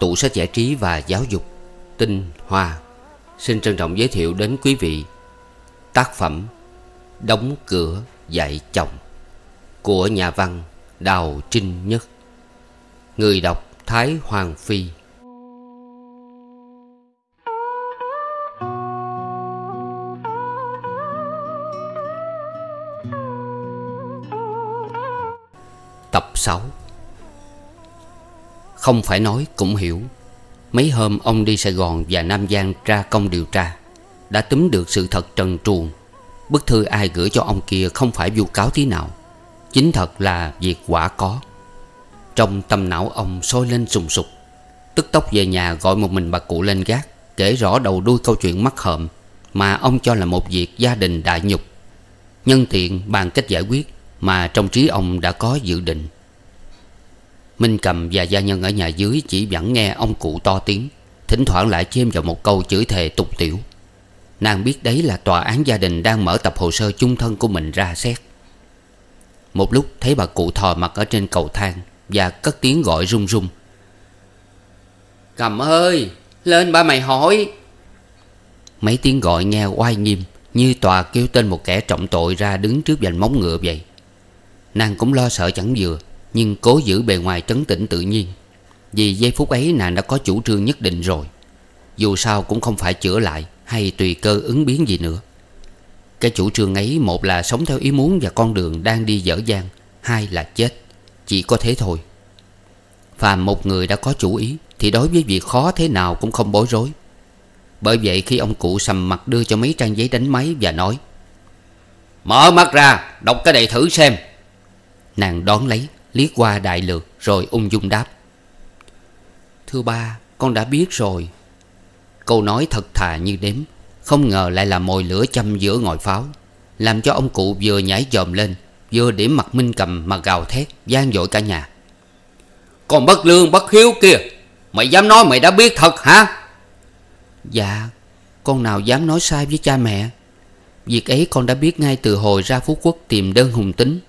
tủ sách giải trí và giáo dục tinh hoa xin trân trọng giới thiệu đến quý vị tác phẩm đóng cửa dạy chồng của nhà văn đào trinh nhất người đọc thái hoàng phi tập 6 không phải nói cũng hiểu Mấy hôm ông đi Sài Gòn và Nam Giang ra công điều tra Đã túm được sự thật trần truồng Bức thư ai gửi cho ông kia không phải vu cáo tí nào Chính thật là việc quả có Trong tâm não ông sôi lên sùng sục Tức tốc về nhà gọi một mình bà cụ lên gác Kể rõ đầu đuôi câu chuyện mắc hợm Mà ông cho là một việc gia đình đại nhục Nhân tiện bàn cách giải quyết Mà trong trí ông đã có dự định Minh Cầm và gia nhân ở nhà dưới chỉ vẫn nghe ông cụ to tiếng Thỉnh thoảng lại chêm vào một câu chửi thề tục tiểu Nàng biết đấy là tòa án gia đình đang mở tập hồ sơ chung thân của mình ra xét Một lúc thấy bà cụ thò mặt ở trên cầu thang Và cất tiếng gọi rung rung Cầm ơi Lên ba mày hỏi Mấy tiếng gọi nghe oai nghiêm Như tòa kêu tên một kẻ trọng tội ra đứng trước vành móng ngựa vậy Nàng cũng lo sợ chẳng vừa nhưng cố giữ bề ngoài trấn tĩnh tự nhiên Vì giây phút ấy nàng đã có chủ trương nhất định rồi Dù sao cũng không phải chữa lại Hay tùy cơ ứng biến gì nữa Cái chủ trương ấy một là sống theo ý muốn Và con đường đang đi dở dang Hai là chết Chỉ có thế thôi Phàm một người đã có chủ ý Thì đối với việc khó thế nào cũng không bối rối Bởi vậy khi ông cụ sầm mặt đưa cho mấy trang giấy đánh máy và nói Mở mắt ra Đọc cái đề thử xem Nàng đón lấy liếc qua đại lược rồi ung dung đáp Thưa ba con đã biết rồi Câu nói thật thà như đếm Không ngờ lại là mồi lửa châm giữa ngòi pháo Làm cho ông cụ vừa nhảy dòm lên Vừa điểm mặt minh cầm mà gào thét gian dội cả nhà con bất lương bất hiếu kia Mày dám nói mày đã biết thật hả Dạ Con nào dám nói sai với cha mẹ Việc ấy con đã biết ngay từ hồi ra Phú Quốc tìm đơn hùng tính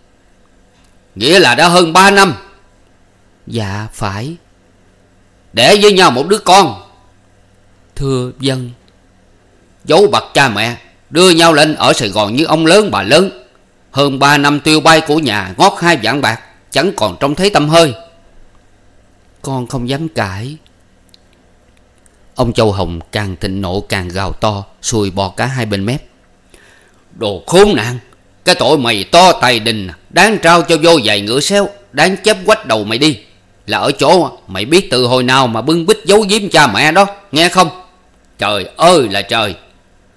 Nghĩa là đã hơn 3 năm Dạ phải Để với nhau một đứa con Thưa dân Giấu bạc cha mẹ Đưa nhau lên ở Sài Gòn như ông lớn bà lớn Hơn 3 năm tiêu bay của nhà Ngót hai vạn bạc Chẳng còn trông thấy tâm hơi Con không dám cãi Ông Châu Hồng càng thịnh nộ càng gào to Xùi bò cả hai bên mép Đồ khốn nạn cái tội mày to tài đình Đáng trao cho vô vài ngựa xéo Đáng chép quách đầu mày đi Là ở chỗ mày biết từ hồi nào mà bưng bít giấu giếm cha mẹ đó Nghe không Trời ơi là trời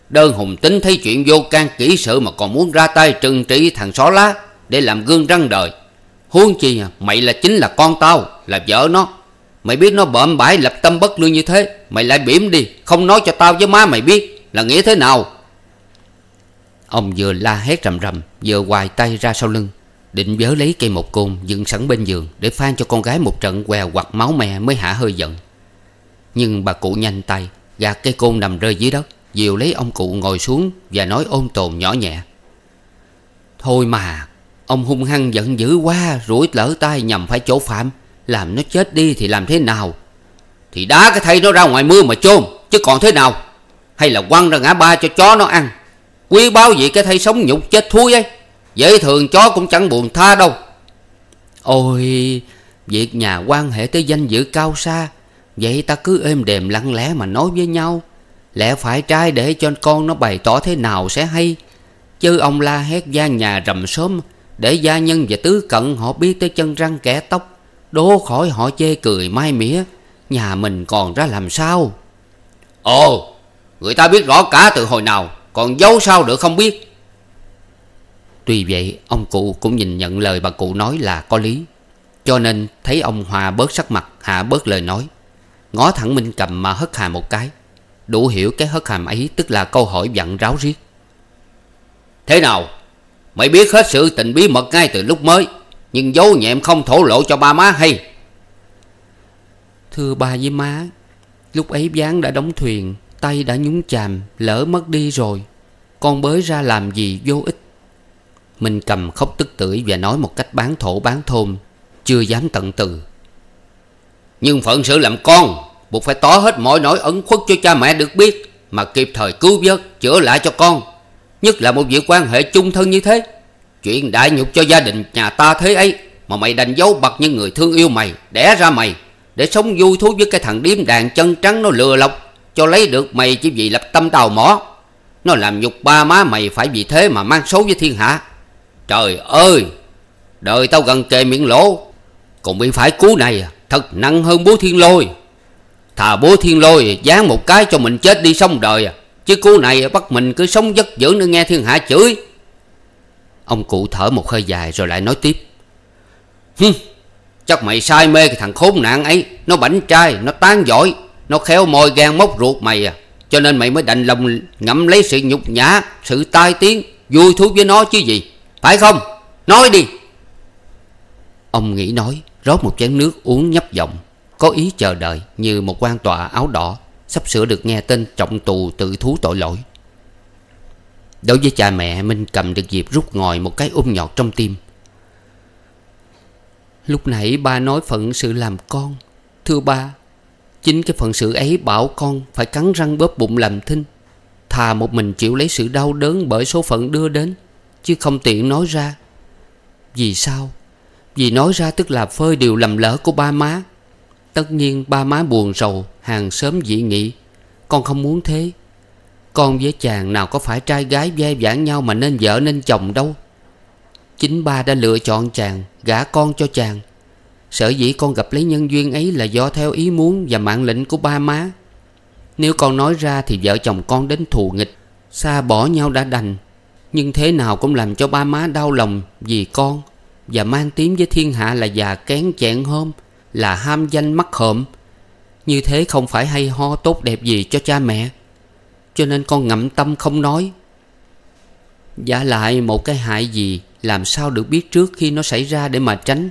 Đơn hùng tính thấy chuyện vô can kỹ sự Mà còn muốn ra tay trừng trị thằng xó lá Để làm gương răng đời Huống chi mày là chính là con tao Là vợ nó Mày biết nó bợm bãi lập tâm bất lương như thế Mày lại biểm đi Không nói cho tao với má mày biết Là nghĩa thế nào Ông vừa la hét rầm rầm Vừa hoài tay ra sau lưng Định vớ lấy cây một côn dựng sẵn bên giường Để phan cho con gái một trận què hoặc máu me mới hạ hơi giận Nhưng bà cụ nhanh tay Gạt cây côn nằm rơi dưới đất Diều lấy ông cụ ngồi xuống Và nói ôn tồn nhỏ nhẹ Thôi mà Ông hung hăng giận dữ quá Rủi lỡ tay nhằm phải chỗ phạm Làm nó chết đi thì làm thế nào Thì đá cái thây nó ra ngoài mưa mà chôn Chứ còn thế nào Hay là quăng ra ngã ba cho chó nó ăn Quý báo gì cái thay sống nhục chết thui ấy Dễ thường chó cũng chẳng buồn tha đâu Ôi Việc nhà quan hệ tới danh dự cao xa Vậy ta cứ êm đềm lặng lẽ mà nói với nhau Lẽ phải trai để cho con nó bày tỏ thế nào sẽ hay Chứ ông la hét gia nhà rầm sớm Để gia nhân và tứ cận họ biết tới chân răng kẻ tóc Đố khỏi họ chê cười mai mỉa Nhà mình còn ra làm sao Ồ Người ta biết rõ cả từ hồi nào còn giấu sao được không biết Tuy vậy ông cụ cũng nhìn nhận lời bà cụ nói là có lý Cho nên thấy ông Hòa bớt sắc mặt Hạ bớt lời nói Ngó thẳng Minh cầm mà hất hàm một cái Đủ hiểu cái hất hàm ấy Tức là câu hỏi dặn ráo riết Thế nào Mày biết hết sự tình bí mật ngay từ lúc mới Nhưng giấu nhẹm không thổ lộ cho ba má hay Thưa ba với má Lúc ấy Giáng đã đóng thuyền Tay đã nhúng chàm Lỡ mất đi rồi Con bới ra làm gì vô ích Minh cầm khóc tức tưởi Và nói một cách bán thổ bán thôn Chưa dám tận từ Nhưng phận sự làm con Buộc phải tỏ hết mọi nỗi ẩn khuất cho cha mẹ được biết Mà kịp thời cứu vớt Chữa lại cho con Nhất là một việc quan hệ chung thân như thế Chuyện đại nhục cho gia đình nhà ta thế ấy Mà mày đành giấu bật những người thương yêu mày Đẻ ra mày Để sống vui thú với cái thằng điếm đàn chân trắng nó lừa lọc cho lấy được mày chỉ vì lập tâm đào mỏ Nó làm nhục ba má mày phải vì thế mà mang xấu với thiên hạ Trời ơi Đời tao gần kề miệng lỗ Còn bị phải cú này Thật nặng hơn bố thiên lôi Thà bố thiên lôi dán một cái cho mình chết đi xong đời Chứ cú này bắt mình cứ sống giấc dữ nữa nghe thiên hạ chửi Ông cụ thở một hơi dài rồi lại nói tiếp Hừm Chắc mày sai mê cái thằng khốn nạn ấy Nó bảnh trai, nó tán giỏi nó khéo môi gan móc ruột mày à Cho nên mày mới đành lòng ngậm lấy sự nhục nhã Sự tai tiếng Vui thú với nó chứ gì Phải không Nói đi Ông nghĩ nói Rót một chén nước uống nhấp giọng Có ý chờ đợi Như một quan tòa áo đỏ Sắp sửa được nghe tên trọng tù tự thú tội lỗi Đối với cha mẹ Minh cầm được dịp rút ngồi một cái ôm nhọt trong tim Lúc nãy ba nói phận sự làm con Thưa ba Chính cái phận sự ấy bảo con phải cắn răng bóp bụng làm thinh Thà một mình chịu lấy sự đau đớn bởi số phận đưa đến Chứ không tiện nói ra Vì sao? Vì nói ra tức là phơi điều lầm lỡ của ba má Tất nhiên ba má buồn rầu Hàng sớm dị nghị Con không muốn thế Con với chàng nào có phải trai gái ve vãn nhau Mà nên vợ nên chồng đâu Chính ba đã lựa chọn chàng Gả con cho chàng Sở dĩ con gặp lấy nhân duyên ấy là do theo ý muốn và mạng lệnh của ba má Nếu con nói ra thì vợ chồng con đến thù nghịch Xa bỏ nhau đã đành Nhưng thế nào cũng làm cho ba má đau lòng vì con Và mang tiếng với thiên hạ là già kén chẹn hôm Là ham danh mắc hợm Như thế không phải hay ho tốt đẹp gì cho cha mẹ Cho nên con ngậm tâm không nói Giả lại một cái hại gì Làm sao được biết trước khi nó xảy ra để mà tránh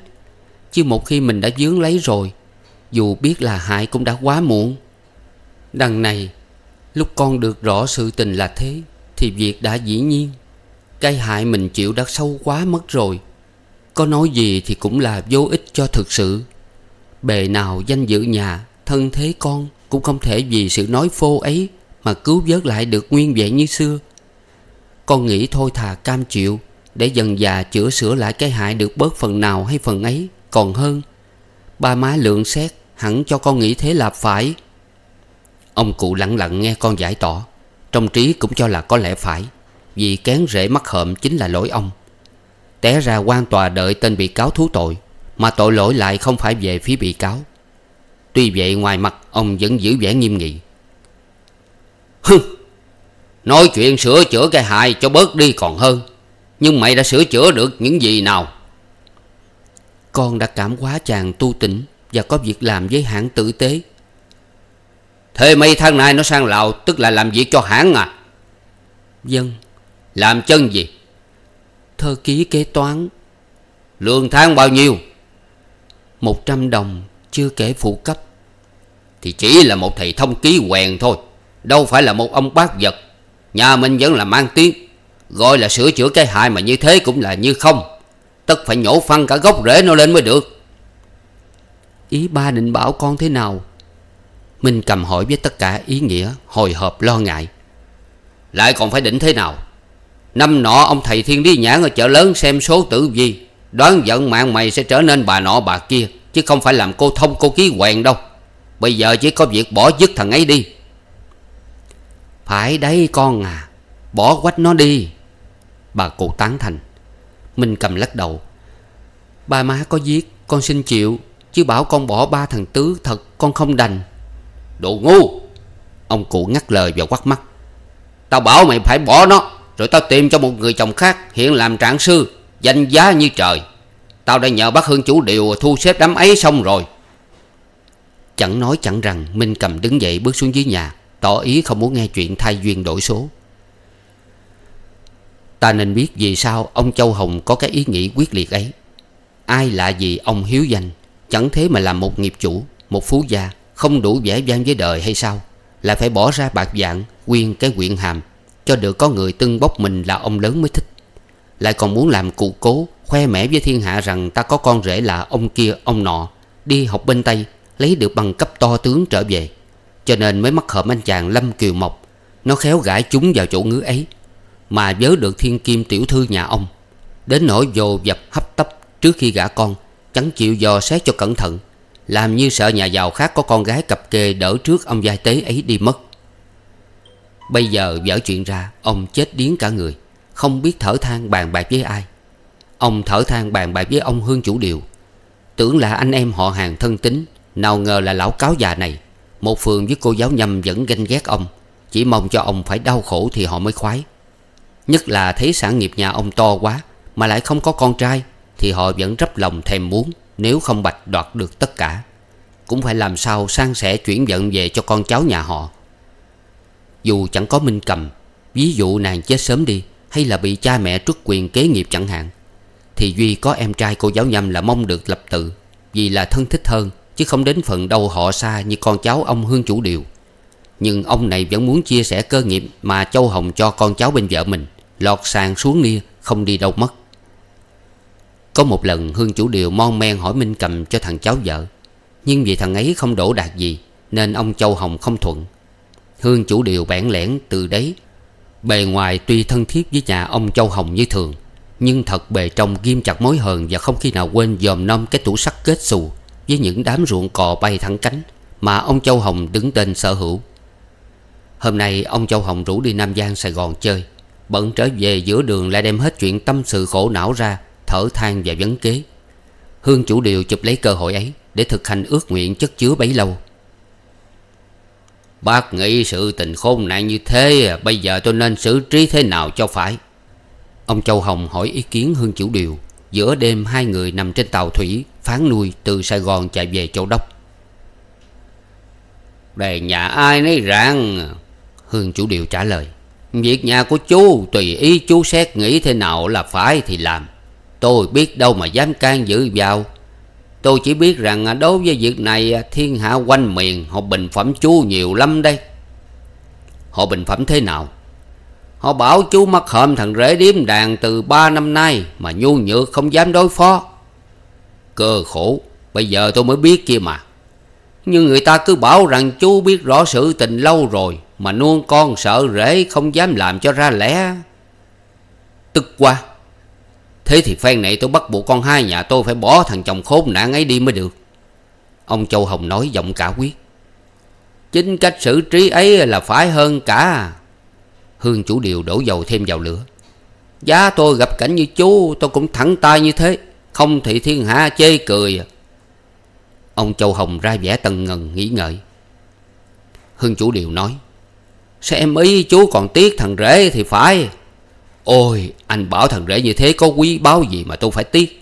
Chứ một khi mình đã dướng lấy rồi Dù biết là hại cũng đã quá muộn Đằng này Lúc con được rõ sự tình là thế Thì việc đã dĩ nhiên Cái hại mình chịu đã sâu quá mất rồi Có nói gì thì cũng là vô ích cho thực sự Bề nào danh dự nhà Thân thế con Cũng không thể vì sự nói phô ấy Mà cứu vớt lại được nguyên vẹn như xưa Con nghĩ thôi thà cam chịu Để dần già chữa sửa lại cái hại được bớt phần nào hay phần ấy còn hơn Ba má lượng xét Hẳn cho con nghĩ thế là phải Ông cụ lặng lặng nghe con giải tỏ Trong trí cũng cho là có lẽ phải Vì kén rễ mắc hợm chính là lỗi ông Té ra quan tòa đợi tên bị cáo thú tội Mà tội lỗi lại không phải về phía bị cáo Tuy vậy ngoài mặt ông vẫn giữ vẻ nghiêm nghị Hừ Nói chuyện sửa chữa cái hại cho bớt đi còn hơn Nhưng mày đã sửa chữa được những gì nào con đã cảm hóa chàng tu tịnh Và có việc làm với hãng tử tế Thế mấy tháng nay nó sang Lào Tức là làm việc cho hãng à Dân vâng. Làm chân gì Thơ ký kế toán Lương tháng bao nhiêu Một trăm đồng chưa kể phụ cấp Thì chỉ là một thầy thông ký quèn thôi Đâu phải là một ông bác vật Nhà mình vẫn là mang tiếng Gọi là sửa chữa cái hại mà như thế cũng là như không tất phải nhổ phăng cả gốc rễ nó lên mới được ý ba định bảo con thế nào minh cầm hỏi với tất cả ý nghĩa hồi hộp lo ngại lại còn phải định thế nào năm nọ ông thầy thiên lý nhãn ở chợ lớn xem số tử vi đoán giận mạng mày sẽ trở nên bà nọ bà kia chứ không phải làm cô thông cô ký quèn đâu bây giờ chỉ có việc bỏ dứt thằng ấy đi phải đấy con à bỏ quách nó đi bà cụ tán thành Minh cầm lắc đầu Ba má có giết con xin chịu Chứ bảo con bỏ ba thằng tứ thật con không đành Đồ ngu Ông cụ ngắt lời và quát mắt Tao bảo mày phải bỏ nó Rồi tao tìm cho một người chồng khác Hiện làm trạng sư Danh giá như trời Tao đã nhờ bác Hương chủ điều thu xếp đám ấy xong rồi Chẳng nói chẳng rằng Minh cầm đứng dậy bước xuống dưới nhà Tỏ ý không muốn nghe chuyện thay duyên đổi số Ta nên biết vì sao ông Châu Hồng có cái ý nghĩ quyết liệt ấy Ai lạ gì ông hiếu danh Chẳng thế mà làm một nghiệp chủ Một phú gia Không đủ vẻ vang với đời hay sao Lại phải bỏ ra bạc dạng Quyên cái quyện hàm Cho được có người tưng bốc mình là ông lớn mới thích Lại còn muốn làm cụ cố Khoe mẽ với thiên hạ rằng ta có con rể là ông kia ông nọ Đi học bên Tây Lấy được bằng cấp to tướng trở về Cho nên mới mắc hợp anh chàng Lâm Kiều Mộc Nó khéo gãi chúng vào chỗ ngứa ấy mà nhớ được thiên kim tiểu thư nhà ông Đến nỗi dồ dập hấp tấp Trước khi gả con Chẳng chịu dò xét cho cẩn thận Làm như sợ nhà giàu khác có con gái cặp kê Đỡ trước ông giai tế ấy đi mất Bây giờ dở chuyện ra Ông chết điếng cả người Không biết thở than bàn bạc với ai Ông thở than bàn bạc với ông Hương chủ điều Tưởng là anh em họ hàng thân tính Nào ngờ là lão cáo già này Một phường với cô giáo nhâm vẫn ganh ghét ông Chỉ mong cho ông phải đau khổ thì họ mới khoái Nhất là thấy sản nghiệp nhà ông to quá Mà lại không có con trai Thì họ vẫn rấp lòng thèm muốn Nếu không bạch đoạt được tất cả Cũng phải làm sao sang sẻ chuyển vận về cho con cháu nhà họ Dù chẳng có minh cầm Ví dụ nàng chết sớm đi Hay là bị cha mẹ truất quyền kế nghiệp chẳng hạn Thì Duy có em trai cô giáo nhâm là mong được lập tự Vì là thân thích hơn Chứ không đến phần đâu họ xa như con cháu ông Hương Chủ Điều Nhưng ông này vẫn muốn chia sẻ cơ nghiệp mà Châu Hồng cho con cháu bên vợ mình Lọt sàn xuống nia Không đi đâu mất Có một lần Hương chủ điều mon men hỏi Minh Cầm cho thằng cháu vợ Nhưng vì thằng ấy không đổ đạt gì Nên ông Châu Hồng không thuận Hương chủ điều bẽn lẽn từ đấy Bề ngoài tuy thân thiết với nhà ông Châu Hồng như thường Nhưng thật bề trong ghim chặt mối hờn Và không khi nào quên dòm nom cái tủ sắt kết xù Với những đám ruộng cò bay thẳng cánh Mà ông Châu Hồng đứng tên sở hữu Hôm nay ông Châu Hồng rủ đi Nam Giang Sài Gòn chơi Bận trở về giữa đường lại đem hết chuyện tâm sự khổ não ra Thở than và vấn kế Hương chủ điều chụp lấy cơ hội ấy Để thực hành ước nguyện chất chứa bấy lâu Bác nghĩ sự tình khôn nạn như thế Bây giờ tôi nên xử trí thế nào cho phải Ông Châu Hồng hỏi ý kiến Hương chủ điều Giữa đêm hai người nằm trên tàu thủy Phán nuôi từ Sài Gòn chạy về Châu Đốc Đề nhà ai nấy rằng Hương chủ điều trả lời Việc nhà của chú tùy ý chú xét nghĩ thế nào là phải thì làm Tôi biết đâu mà dám can dự vào Tôi chỉ biết rằng đối với việc này thiên hạ quanh miền họ bình phẩm chú nhiều lắm đây Họ bình phẩm thế nào? Họ bảo chú mắc hợm thằng rể điếm đàn từ ba năm nay mà nhu nhược không dám đối phó Cơ khổ, bây giờ tôi mới biết kia mà nhưng người ta cứ bảo rằng chú biết rõ sự tình lâu rồi Mà nuông con sợ rễ không dám làm cho ra lẽ Tức quá Thế thì phen này tôi bắt buộc con hai nhà tôi phải bỏ thằng chồng khốn nạn ấy đi mới được Ông Châu Hồng nói giọng cả quyết Chính cách xử trí ấy là phải hơn cả Hương chủ điều đổ dầu thêm vào lửa Giá tôi gặp cảnh như chú tôi cũng thẳng tay như thế Không thì thiên hạ chê cười Ông Châu Hồng ra vẻ tần ngần nghĩ ngợi Hưng chủ điều nói Xem ý chú còn tiếc thằng rể thì phải Ôi anh bảo thằng rể như thế có quý báu gì mà tôi phải tiếc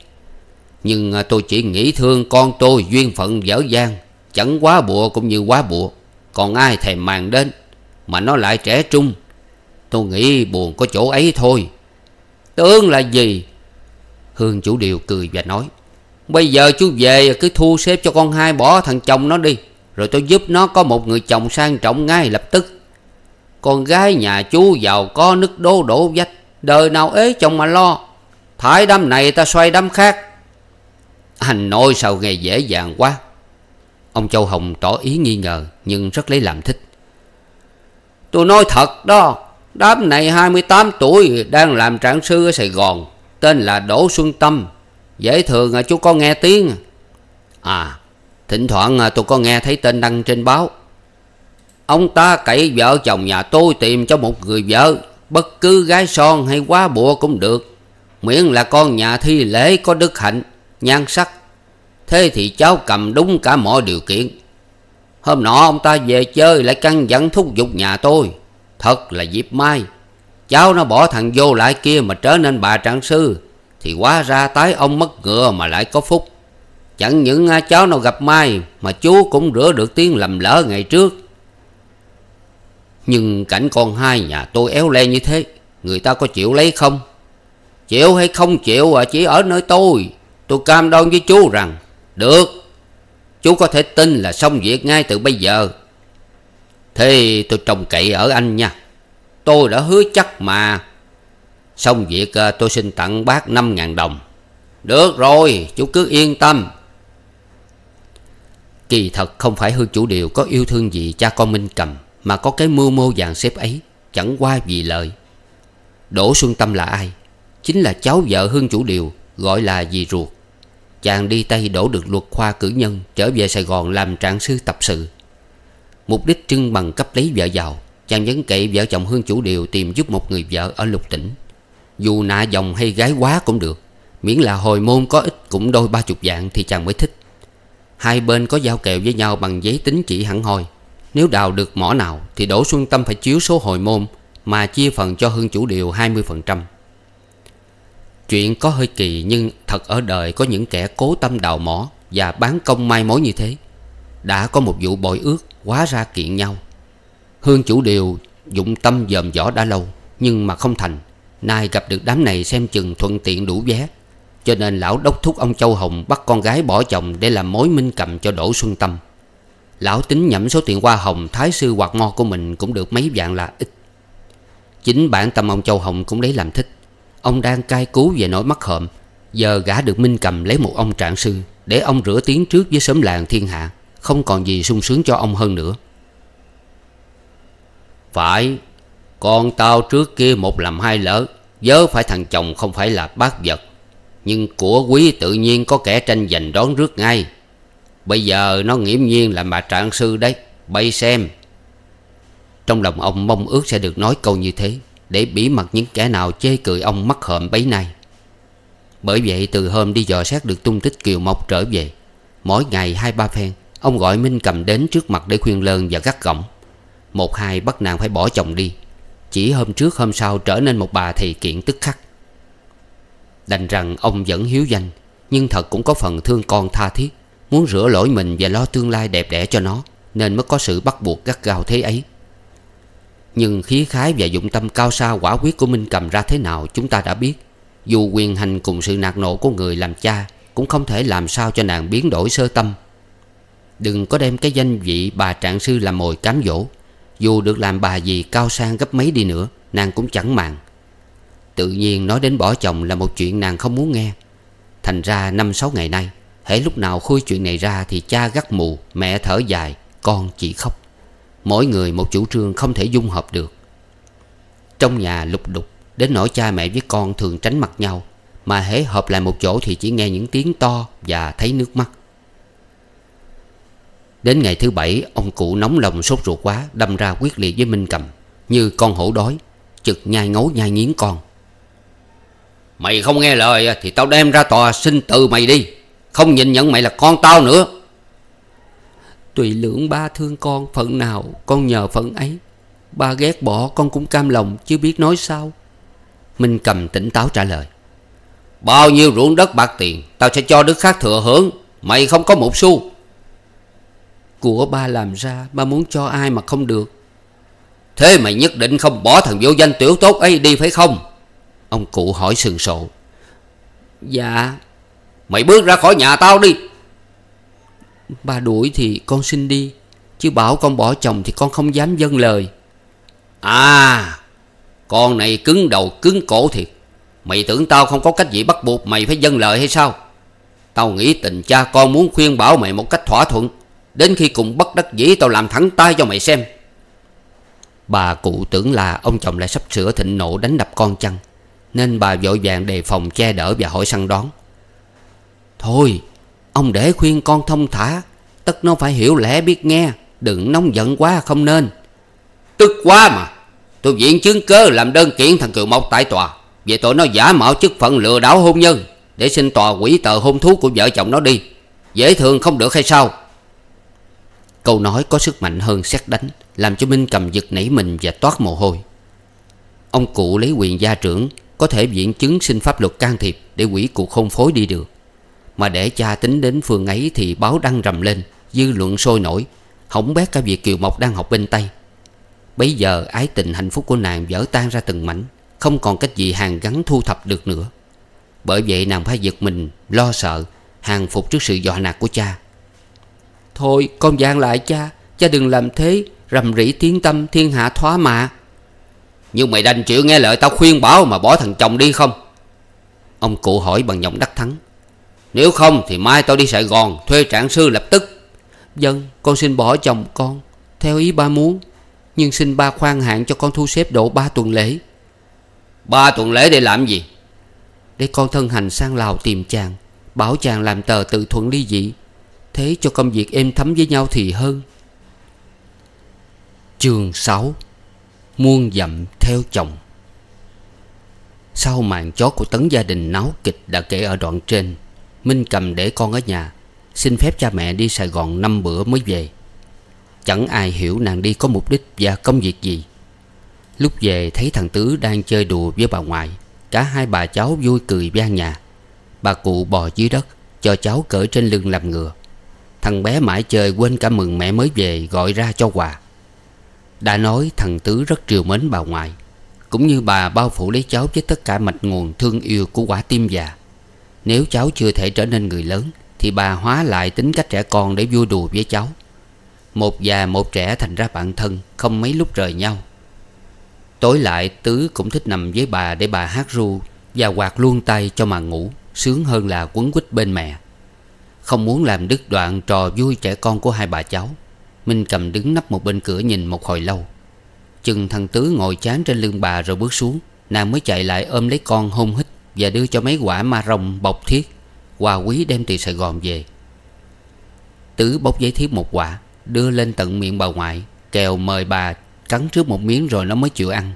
Nhưng à, tôi chỉ nghĩ thương con tôi duyên phận dở dang Chẳng quá bụa cũng như quá bụa Còn ai thèm màng đến Mà nó lại trẻ trung Tôi nghĩ buồn có chỗ ấy thôi tương là gì Hương chủ điều cười và nói Bây giờ chú về cứ thu xếp cho con hai bỏ thằng chồng nó đi Rồi tôi giúp nó có một người chồng sang trọng ngay lập tức Con gái nhà chú giàu có nước đố đổ vách Đời nào ế chồng mà lo Thải đám này ta xoay đám khác Anh nội sao nghe dễ dàng quá Ông Châu Hồng tỏ ý nghi ngờ Nhưng rất lấy làm thích Tôi nói thật đó Đám này 28 tuổi Đang làm trạng sư ở Sài Gòn Tên là Đỗ Xuân Tâm Dễ thường à, chú có nghe tiếng À, à Thỉnh thoảng à, tôi có nghe thấy tên đăng trên báo Ông ta cậy vợ chồng nhà tôi tìm cho một người vợ Bất cứ gái son hay quá bụa cũng được Miễn là con nhà thi lễ có đức hạnh Nhan sắc Thế thì cháu cầm đúng cả mọi điều kiện Hôm nọ ông ta về chơi lại căn dặn thúc giục nhà tôi Thật là dịp may Cháu nó bỏ thằng vô lại kia mà trở nên bà trạng sư thì quá ra tái ông mất ngựa mà lại có phúc Chẳng những à, cháu nào gặp mai Mà chú cũng rửa được tiếng lầm lỡ ngày trước Nhưng cảnh con hai nhà tôi éo le như thế Người ta có chịu lấy không Chịu hay không chịu à, chỉ ở nơi tôi Tôi cam đoan với chú rằng Được Chú có thể tin là xong việc ngay từ bây giờ Thế tôi trồng cậy ở anh nha Tôi đã hứa chắc mà Xong việc ờ, tôi xin tặng bác 5.000 đồng Được rồi chú cứ yên tâm Kỳ thật không phải hư chủ điều có yêu thương gì cha con Minh cầm Mà có cái mưu mô dàn xếp ấy Chẳng qua vì lợi Đỗ Xuân Tâm là ai Chính là cháu vợ Hương chủ điều Gọi là dì ruột Chàng đi Tây đổ được luật khoa cử nhân Trở về Sài Gòn làm trạng sư tập sự Mục đích trưng bằng cấp lấy vợ giàu Chàng vẫn cậy vợ chồng Hương chủ điều Tìm giúp một người vợ ở lục tỉnh dù nạ dòng hay gái quá cũng được Miễn là hồi môn có ít cũng đôi ba chục dạng thì chàng mới thích Hai bên có giao kèo với nhau bằng giấy tính chỉ hẳn hồi Nếu đào được mỏ nào thì Đỗ Xuân Tâm phải chiếu số hồi môn Mà chia phần cho hương chủ điều 20% Chuyện có hơi kỳ nhưng thật ở đời có những kẻ cố tâm đào mỏ Và bán công mai mối như thế Đã có một vụ bội ước quá ra kiện nhau Hương chủ điều dụng tâm dòm võ đã lâu Nhưng mà không thành Nay gặp được đám này xem chừng thuận tiện đủ vé Cho nên lão đốc thúc ông Châu Hồng Bắt con gái bỏ chồng để làm mối minh cầm cho Đỗ Xuân Tâm Lão tính nhẩm số tiền hoa hồng Thái sư hoặc mo của mình cũng được mấy vạn là ít Chính bản tâm ông Châu Hồng cũng lấy làm thích Ông đang cai cứu về nỗi mắc hợm Giờ gã được minh cầm lấy một ông trạng sư Để ông rửa tiếng trước với xóm làng thiên hạ Không còn gì sung sướng cho ông hơn nữa Phải con tao trước kia một làm hai lỡ Vớ phải thằng chồng không phải là bác vật Nhưng của quý tự nhiên có kẻ tranh giành đón rước ngay Bây giờ nó nghiễm nhiên là bà trạng sư đấy Bay xem Trong lòng ông mong ước sẽ được nói câu như thế Để bí mật những kẻ nào chê cười ông mắc hợm bấy nay Bởi vậy từ hôm đi dò xét được tung tích Kiều Mộc trở về Mỗi ngày hai ba phen Ông gọi Minh cầm đến trước mặt để khuyên lơn và gắt gỏng Một hai bắt nàng phải bỏ chồng đi chỉ hôm trước hôm sau trở nên một bà thì kiện tức khắc Đành rằng ông vẫn hiếu danh Nhưng thật cũng có phần thương con tha thiết Muốn rửa lỗi mình và lo tương lai đẹp đẽ cho nó Nên mới có sự bắt buộc gắt gao thế ấy Nhưng khí khái và dụng tâm cao xa quả quyết của Minh cầm ra thế nào chúng ta đã biết Dù quyền hành cùng sự nạt nộ của người làm cha Cũng không thể làm sao cho nàng biến đổi sơ tâm Đừng có đem cái danh vị bà trạng sư làm mồi cám dỗ dù được làm bà gì cao sang gấp mấy đi nữa Nàng cũng chẳng màng Tự nhiên nói đến bỏ chồng là một chuyện nàng không muốn nghe Thành ra năm sáu ngày nay Hễ lúc nào khui chuyện này ra Thì cha gắt mù, mẹ thở dài Con chỉ khóc Mỗi người một chủ trương không thể dung hợp được Trong nhà lục đục Đến nỗi cha mẹ với con thường tránh mặt nhau Mà hễ hợp lại một chỗ thì chỉ nghe những tiếng to Và thấy nước mắt Đến ngày thứ bảy Ông cụ nóng lòng sốt ruột quá Đâm ra quyết liệt với Minh Cầm Như con hổ đói Chực nhai ngấu nhai nghiến con Mày không nghe lời Thì tao đem ra tòa xin từ mày đi Không nhìn nhận mày là con tao nữa Tùy lượng ba thương con Phận nào con nhờ phận ấy Ba ghét bỏ con cũng cam lòng Chứ biết nói sao Minh cầm tỉnh táo trả lời Bao nhiêu ruộng đất bạc tiền Tao sẽ cho đứa khác thừa hưởng Mày không có một xu của ba làm ra Ba muốn cho ai mà không được Thế mày nhất định không bỏ thằng vô danh tiểu tốt ấy đi phải không Ông cụ hỏi sừng sộ Dạ Mày bước ra khỏi nhà tao đi Ba đuổi thì con xin đi Chứ bảo con bỏ chồng thì con không dám dâng lời À Con này cứng đầu cứng cổ thiệt Mày tưởng tao không có cách gì bắt buộc mày phải dâng lời hay sao Tao nghĩ tình cha con muốn khuyên bảo mày một cách thỏa thuận Đến khi cùng bất đắc dĩ tao làm thẳng tay cho mày xem Bà cụ tưởng là ông chồng lại sắp sửa thịnh nộ đánh đập con chăng Nên bà vội vàng đề phòng che đỡ và hỏi săn đón Thôi ông để khuyên con thông thả Tất nó phải hiểu lẽ biết nghe Đừng nóng giận quá không nên Tức quá mà Tôi viện chứng cớ làm đơn kiện thằng cựu Mộc tại tòa vì tội nó giả mạo chức phận lừa đảo hôn nhân Để xin tòa quỷ tờ hôn thú của vợ chồng nó đi Dễ thường không được hay sao Câu nói có sức mạnh hơn xét đánh Làm cho Minh cầm giật nảy mình và toát mồ hôi Ông cụ lấy quyền gia trưởng Có thể viện chứng xin pháp luật can thiệp Để quỷ cuộc không phối đi được Mà để cha tính đến phương ấy Thì báo đăng rầm lên Dư luận sôi nổi Hỏng bét cả việc Kiều Mộc đang học bên tay Bây giờ ái tình hạnh phúc của nàng vỡ tan ra từng mảnh Không còn cách gì hàng gắn thu thập được nữa Bởi vậy nàng phải giật mình Lo sợ Hàng phục trước sự dọa nạt của cha Thôi con dạng lại cha Cha đừng làm thế Rầm rỉ tiếng tâm thiên hạ thoá mạ Nhưng mày đành chịu nghe lời tao khuyên bảo Mà bỏ thằng chồng đi không Ông cụ hỏi bằng giọng đắc thắng Nếu không thì mai tao đi Sài Gòn Thuê trạng sư lập tức Dân con xin bỏ chồng con Theo ý ba muốn Nhưng xin ba khoan hạn cho con thu xếp độ ba tuần lễ Ba tuần lễ để làm gì Để con thân hành sang Lào tìm chàng Bảo chàng làm tờ tự thuận ly dị Thế cho công việc êm thấm với nhau thì hơn Chương 6 Muôn dặm theo chồng Sau màn chó của tấn gia đình náo kịch đã kể ở đoạn trên Minh cầm để con ở nhà Xin phép cha mẹ đi Sài Gòn năm bữa mới về Chẳng ai hiểu nàng đi có mục đích và công việc gì Lúc về thấy thằng Tứ đang chơi đùa với bà ngoại Cả hai bà cháu vui cười vang nhà Bà cụ bò dưới đất Cho cháu cởi trên lưng làm ngựa Thằng bé mãi chơi quên cả mừng mẹ mới về gọi ra cho quà Đã nói thằng Tứ rất triều mến bà ngoại Cũng như bà bao phủ lấy cháu với tất cả mạch nguồn thương yêu của quả tim già Nếu cháu chưa thể trở nên người lớn Thì bà hóa lại tính cách trẻ con để vui đùa với cháu Một già một trẻ thành ra bạn thân Không mấy lúc rời nhau Tối lại Tứ cũng thích nằm với bà để bà hát ru Và quạt luôn tay cho mà ngủ Sướng hơn là quấn quýt bên mẹ không muốn làm đứt đoạn trò vui trẻ con của hai bà cháu Minh cầm đứng nắp một bên cửa nhìn một hồi lâu Chừng thằng Tứ ngồi chán trên lưng bà rồi bước xuống Nàng mới chạy lại ôm lấy con hôn hít Và đưa cho mấy quả ma rồng bọc thiết Quà quý đem từ Sài Gòn về Tứ bốc giấy thiếp một quả Đưa lên tận miệng bà ngoại Kèo mời bà cắn trước một miếng rồi nó mới chịu ăn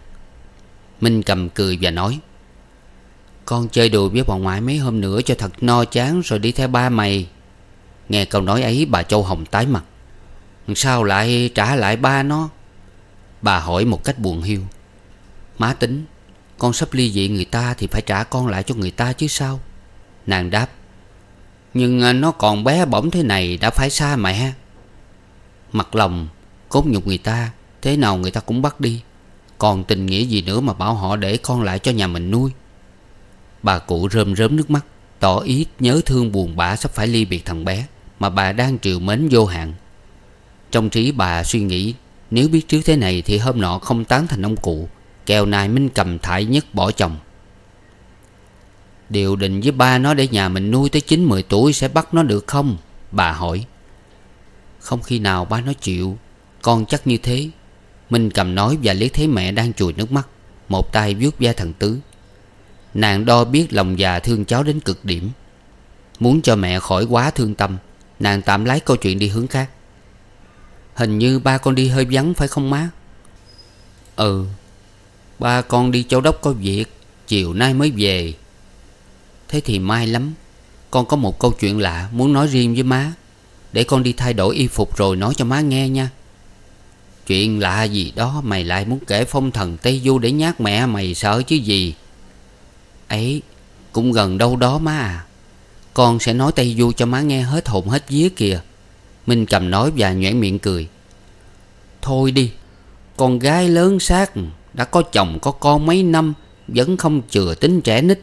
Minh cầm cười và nói Con chơi đùa với bà ngoại mấy hôm nữa cho thật no chán Rồi đi theo ba mày Nghe câu nói ấy bà Châu Hồng tái mặt Sao lại trả lại ba nó Bà hỏi một cách buồn hiu Má tính Con sắp ly dị người ta thì phải trả con lại cho người ta chứ sao Nàng đáp Nhưng à, nó còn bé bỏng thế này đã phải xa mẹ Mặt lòng Cốt nhục người ta Thế nào người ta cũng bắt đi Còn tình nghĩa gì nữa mà bảo họ để con lại cho nhà mình nuôi Bà cụ rơm rớm nước mắt Tỏ ý nhớ thương buồn bã sắp phải ly biệt thằng bé mà bà đang triều mến vô hạn Trong trí bà suy nghĩ Nếu biết trước thế này thì hôm nọ không tán thành ông cụ Kèo này Minh cầm thải nhất bỏ chồng Điều định với ba nó để nhà mình nuôi tới chín mười tuổi sẽ bắt nó được không? Bà hỏi Không khi nào ba nó chịu Con chắc như thế Minh cầm nói và liếc thấy mẹ đang chùi nước mắt Một tay vuốt da thằng Tứ Nàng đo biết lòng già thương cháu đến cực điểm Muốn cho mẹ khỏi quá thương tâm Nàng tạm lái câu chuyện đi hướng khác Hình như ba con đi hơi vắng phải không má Ừ Ba con đi châu đốc có việc Chiều nay mới về Thế thì mai lắm Con có một câu chuyện lạ muốn nói riêng với má Để con đi thay đổi y phục rồi nói cho má nghe nha Chuyện lạ gì đó mày lại muốn kể phong thần Tây Du để nhát mẹ mày sợ chứ gì Ấy cũng gần đâu đó má à con sẽ nói Tây Du cho má nghe hết hồn hết vía kìa Minh cầm nói và nhoẻn miệng cười Thôi đi Con gái lớn xác Đã có chồng có con mấy năm Vẫn không chừa tính trẻ nít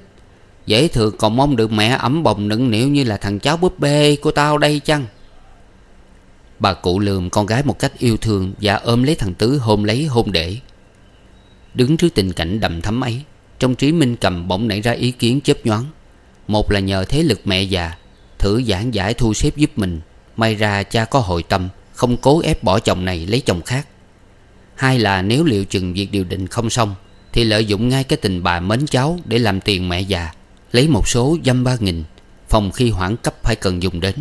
Dễ thường còn mong được mẹ ẩm bồng nựng nịu Như là thằng cháu búp bê của tao đây chăng Bà cụ lườm con gái một cách yêu thương Và ôm lấy thằng Tứ hôn lấy hôn để Đứng trước tình cảnh đầm thấm ấy Trong trí Minh cầm bỗng nảy ra ý kiến chớp nhoáng một là nhờ thế lực mẹ già Thử giảng giải thu xếp giúp mình May ra cha có hội tâm Không cố ép bỏ chồng này lấy chồng khác Hai là nếu liệu chừng việc điều định không xong Thì lợi dụng ngay cái tình bà mến cháu Để làm tiền mẹ già Lấy một số dăm ba nghìn Phòng khi hoãn cấp phải cần dùng đến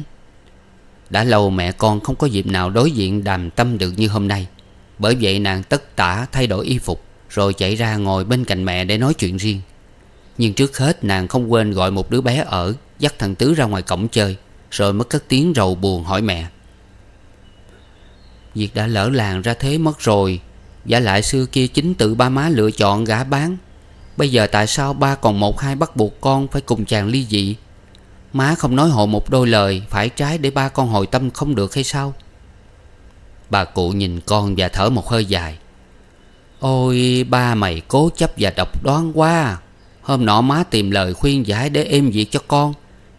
Đã lâu mẹ con không có dịp nào đối diện đàm tâm được như hôm nay Bởi vậy nàng tất tả thay đổi y phục Rồi chạy ra ngồi bên cạnh mẹ để nói chuyện riêng nhưng trước hết nàng không quên gọi một đứa bé ở Dắt thằng Tứ ra ngoài cổng chơi Rồi mới cất tiếng rầu buồn hỏi mẹ Việc đã lỡ làng ra thế mất rồi Giả lại xưa kia chính tự ba má lựa chọn gã bán Bây giờ tại sao ba còn một hai bắt buộc con phải cùng chàng ly dị Má không nói hộ một đôi lời Phải trái để ba con hồi tâm không được hay sao Bà cụ nhìn con và thở một hơi dài Ôi ba mày cố chấp và độc đoán quá Hôm nọ má tìm lời khuyên giải để êm việc cho con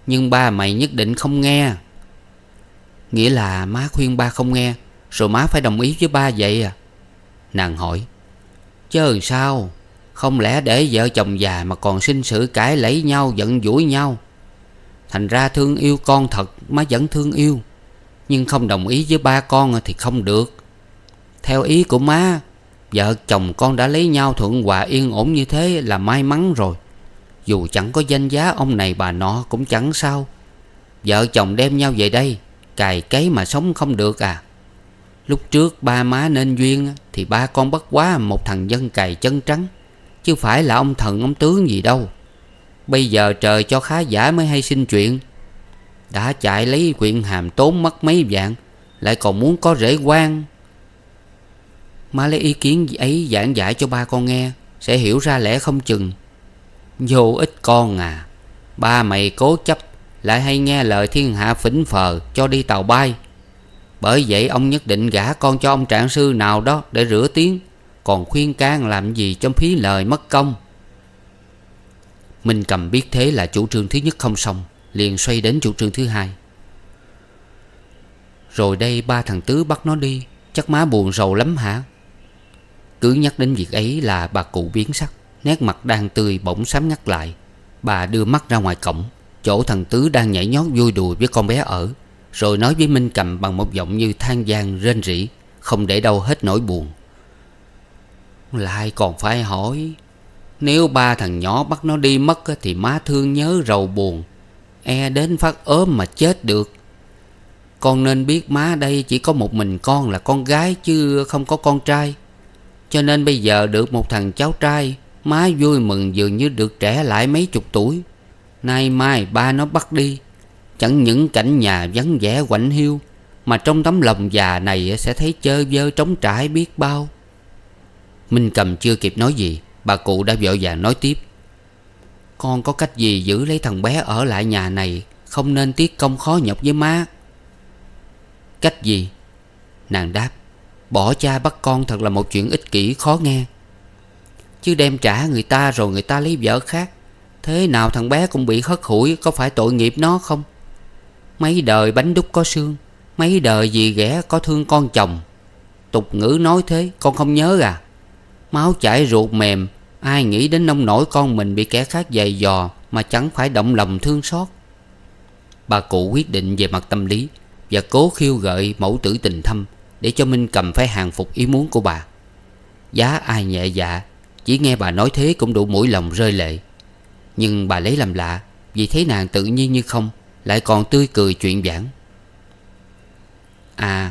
Nhưng ba mày nhất định không nghe Nghĩa là má khuyên ba không nghe Rồi má phải đồng ý với ba vậy à Nàng hỏi Chớ sao Không lẽ để vợ chồng già mà còn sinh sự cãi lấy nhau giận dỗi nhau Thành ra thương yêu con thật Má vẫn thương yêu Nhưng không đồng ý với ba con thì không được Theo ý của má Vợ chồng con đã lấy nhau thuận hòa yên ổn như thế là may mắn rồi dù chẳng có danh giá ông này bà nọ cũng chẳng sao Vợ chồng đem nhau về đây Cài cấy mà sống không được à Lúc trước ba má nên duyên Thì ba con bất quá một thằng dân cài chân trắng Chứ phải là ông thần ông tướng gì đâu Bây giờ trời cho khá giả mới hay xin chuyện Đã chạy lấy quyện hàm tốn mất mấy vạn Lại còn muốn có rễ quan Má lấy ý kiến ấy giảng giải cho ba con nghe Sẽ hiểu ra lẽ không chừng Vô ích con à Ba mày cố chấp Lại hay nghe lời thiên hạ phỉnh phờ Cho đi tàu bay Bởi vậy ông nhất định gả con cho ông trạng sư nào đó Để rửa tiếng Còn khuyên can làm gì trong phí lời mất công Minh cầm biết thế là chủ trương thứ nhất không xong Liền xoay đến chủ trương thứ hai Rồi đây ba thằng tứ bắt nó đi Chắc má buồn rầu lắm hả Cứ nhắc đến việc ấy là bà cụ biến sắc Nét mặt đang tươi bỗng sám ngắt lại Bà đưa mắt ra ngoài cổng Chỗ thằng Tứ đang nhảy nhót vui đùa với con bé ở Rồi nói với Minh Cầm bằng một giọng như than gian rên rỉ Không để đâu hết nỗi buồn Lại còn phải hỏi Nếu ba thằng nhỏ bắt nó đi mất Thì má thương nhớ rầu buồn E đến phát ốm mà chết được Con nên biết má đây chỉ có một mình con là con gái Chứ không có con trai Cho nên bây giờ được một thằng cháu trai Má vui mừng dường như được trẻ lại mấy chục tuổi Nay mai ba nó bắt đi Chẳng những cảnh nhà vắng vẻ quạnh hiu Mà trong tấm lòng già này sẽ thấy chơi vơi trống trải biết bao Minh cầm chưa kịp nói gì Bà cụ đã vội vàng nói tiếp Con có cách gì giữ lấy thằng bé ở lại nhà này Không nên tiếc công khó nhọc với má Cách gì Nàng đáp Bỏ cha bắt con thật là một chuyện ích kỷ khó nghe Chứ đem trả người ta rồi người ta lấy vợ khác Thế nào thằng bé cũng bị hất hủi Có phải tội nghiệp nó không Mấy đời bánh đúc có xương Mấy đời gì ghẻ có thương con chồng Tục ngữ nói thế Con không nhớ à Máu chảy ruột mềm Ai nghĩ đến nông nổi con mình bị kẻ khác dày dò Mà chẳng phải động lòng thương xót Bà cụ quyết định về mặt tâm lý Và cố khiêu gợi mẫu tử tình thâm Để cho Minh Cầm phải hàng phục ý muốn của bà Giá ai nhẹ dạ chỉ nghe bà nói thế cũng đủ mũi lòng rơi lệ Nhưng bà lấy làm lạ Vì thấy nàng tự nhiên như không Lại còn tươi cười chuyện giảng À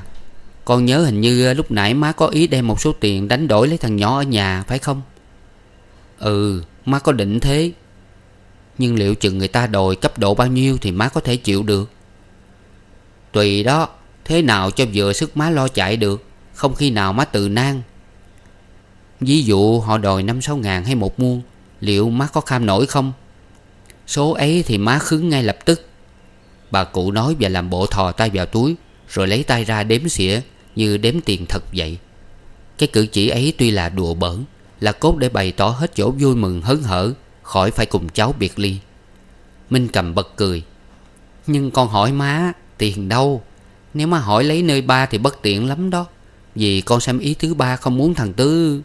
Con nhớ hình như à, lúc nãy má có ý đem một số tiền đánh đổi lấy thằng nhỏ ở nhà phải không Ừ má có định thế Nhưng liệu chừng người ta đòi cấp độ bao nhiêu Thì má có thể chịu được Tùy đó Thế nào cho vừa sức má lo chạy được Không khi nào má từ nang Ví dụ họ đòi 5-6 ngàn hay một muôn Liệu má có kham nổi không Số ấy thì má khứng ngay lập tức Bà cụ nói và làm bộ thò tay vào túi Rồi lấy tay ra đếm xỉa Như đếm tiền thật vậy Cái cử chỉ ấy tuy là đùa bỡn Là cốt để bày tỏ hết chỗ vui mừng hớn hở Khỏi phải cùng cháu biệt ly Minh cầm bật cười Nhưng con hỏi má Tiền đâu Nếu má hỏi lấy nơi ba thì bất tiện lắm đó Vì con xem ý thứ ba không muốn thằng Tư